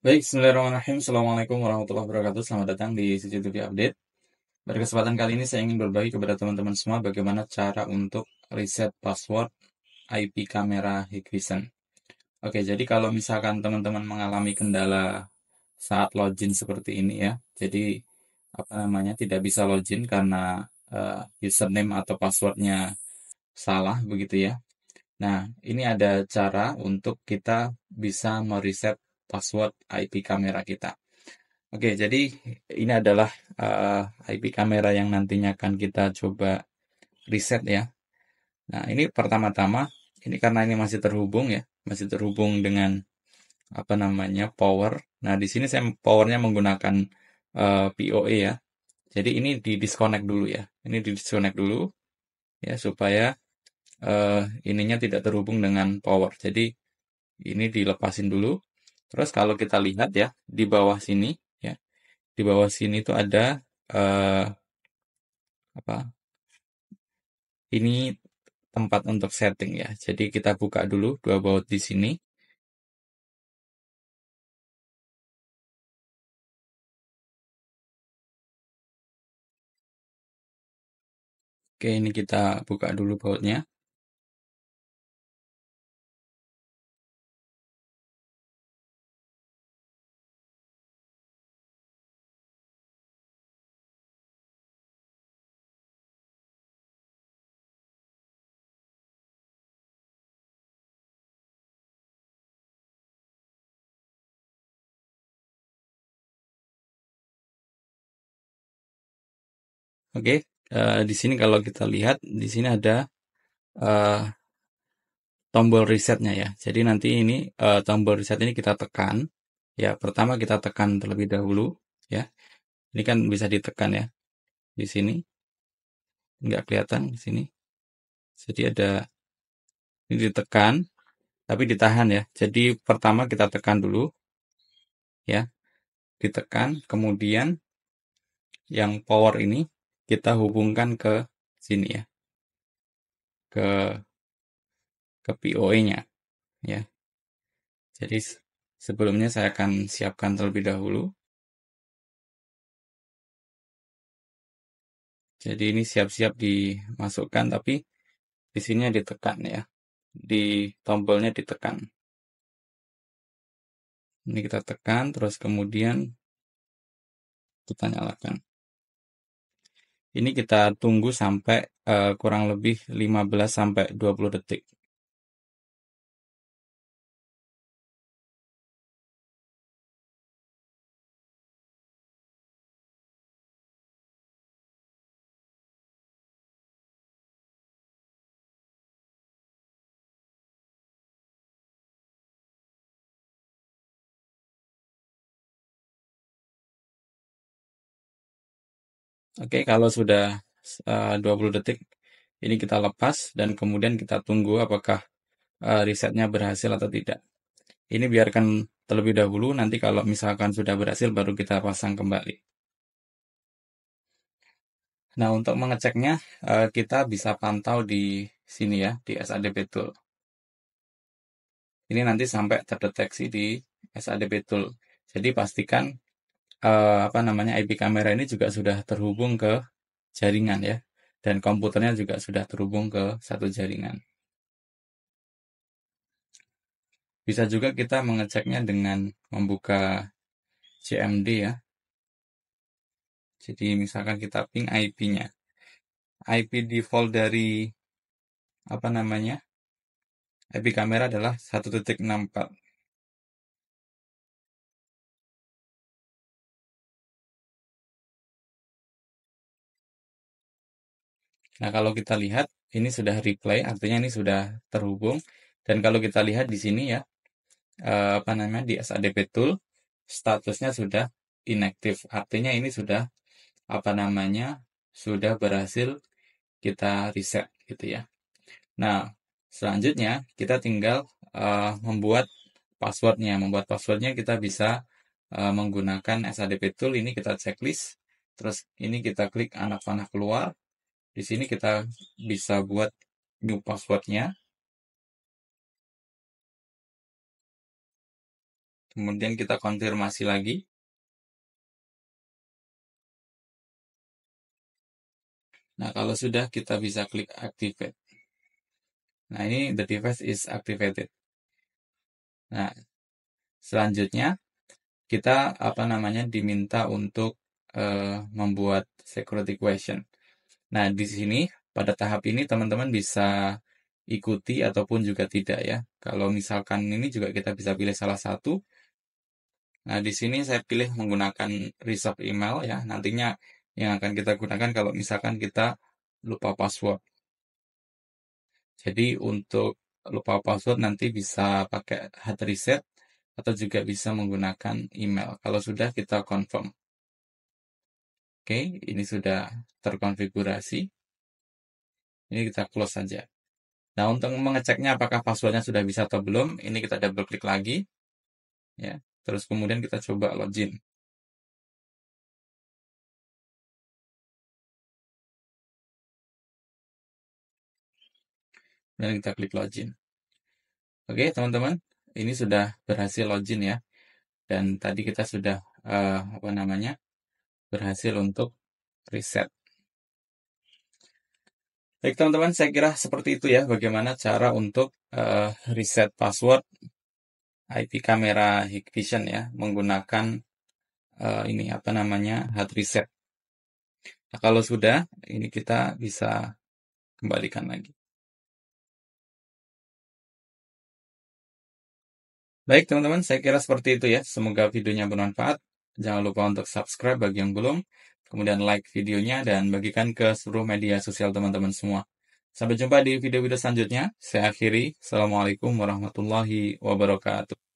Baik, Bismillahirrahmanirrahim. Assalamualaikum warahmatullahi wabarakatuh. Selamat datang di CCTV Update. Pada kesempatan kali ini saya ingin berbagi kepada teman-teman semua bagaimana cara untuk reset password IP kamera Hikvision. Oke, jadi kalau misalkan teman-teman mengalami kendala saat login seperti ini ya, jadi apa namanya tidak bisa login karena uh, username atau passwordnya salah begitu ya. Nah, ini ada cara untuk kita bisa mereset password IP kamera kita. Oke, jadi ini adalah uh, eh, IP kamera yang nantinya akan kita coba reset ya. Nah, ini pertama-tama ini karena ini masih terhubung ya, masih terhubung dengan apa namanya power. Nah, di sini saya powernya menggunakan uh, eh, PoE ya. Jadi ini di disconnect dulu ya. Ini di disconnect dulu ya supaya uh, ininya tidak terhubung dengan power. Jadi ini dilepasin dulu Terus kalau kita lihat ya di bawah sini ya. Di bawah sini itu ada eh, apa? Ini tempat untuk setting ya. Jadi kita buka dulu dua baut di sini. Oke, ini kita buka dulu bautnya. Oke, okay. uh, eh, di sini kalau kita lihat di sini ada uh, tombol resetnya ya. Jadi nanti ini uh, tombol reset ini kita tekan. Ya, pertama kita tekan terlebih dahulu ya. Ini kan bisa ditekan ya di sini. Nggak kelihatan di sini. Jadi ada ini ditekan tapi ditahan ya. Jadi pertama kita tekan dulu ya. Ditekan kemudian yang power ini kita hubungkan ke sini ya. Ke ke POE-nya ya. Jadi sebelumnya saya akan siapkan terlebih dahulu. Jadi ini siap-siap dimasukkan tapi di sini ditekan ya. Di tombolnya ditekan. Ini kita tekan terus kemudian kita nyalakan. Ini kita tunggu sampai, uh, kurang lebih 15 sampai 20 detik. Oke, kalau sudah eh, uh, 20 detik ini kita lepas dan kemudian kita tunggu apakah uh, risetnya berhasil atau tidak. Ini biarkan terlebih dahulu, nanti kalau misalkan sudah berhasil baru kita pasang kembali. Nah, untuk mengeceknya, uh, kita bisa pantau di sini ya, di SADP Tool. Ini nanti sampai terdeteksi di SADP Tool. Jadi pastikan uh, apa namanya IP kamera ini juga sudah terhubung ke jaringan ya dan komputernya juga sudah terhubung ke satu jaringan. Bisa juga kita mengeceknya dengan membuka CMD ya. Jadi misalkan kita ping IP-nya. IP default dari apa namanya? IP kamera adalah Nah, kalau kita lihat ini sudah reply, artinya ini sudah terhubung. Dan kalau kita lihat di sini ya, eh, apa namanya di SADP tool statusnya sudah inactive. Artinya ini sudah apa namanya sudah berhasil kita reset gitu ya. Nah, selanjutnya kita tinggal uh, membuat passwordnya. Membuat passwordnya kita bisa uh, menggunakan SADP tool ini kita checklist. Terus ini kita klik anak panah keluar. Di sini kita bisa buat new passwordnya. Kemudian kita konfirmasi lagi. Nah, kalau sudah kita bisa klik activate. Nah, ini the device is activated. Nah, selanjutnya kita apa namanya diminta untuk uh, membuat security question. Nah, di sini pada tahap ini teman-teman bisa ikuti ataupun juga tidak ya. Kalau misalkan ini juga kita bisa pilih salah satu. Nah, di sini saya pilih menggunakan reserve email ya. Nantinya yang akan kita gunakan kalau misalkan kita lupa password. Jadi untuk lupa password nanti bisa pakai hard reset atau juga bisa menggunakan email. Kalau sudah kita confirm. Oke, ini sudah terkonfigurasi. Ini kita close saja. Nah, untuk mengeceknya apakah passwordnya sudah bisa atau belum, ini kita double klik lagi. Ya, terus kemudian kita coba login. Dan kita klik login. Oke, teman-teman, ini sudah berhasil login ya. Dan tadi kita sudah uh, apa namanya? berhasil untuk riset. Baik teman-teman, saya kira seperti itu ya bagaimana cara untuk uh, reset password IP kamera Hikvision ya menggunakan uh, ini apa namanya hard reset. Nah, kalau sudah, ini kita bisa kembalikan lagi. Baik teman-teman, saya kira seperti itu ya. Semoga videonya bermanfaat. Jangan lupa untuk subscribe bagi yang belum, kemudian like videonya dan bagikan ke seluruh media sosial teman-teman semua. Sampai jumpa di video-video selanjutnya. Saya akhiri. Assalamualaikum warahmatullahi wabarakatuh.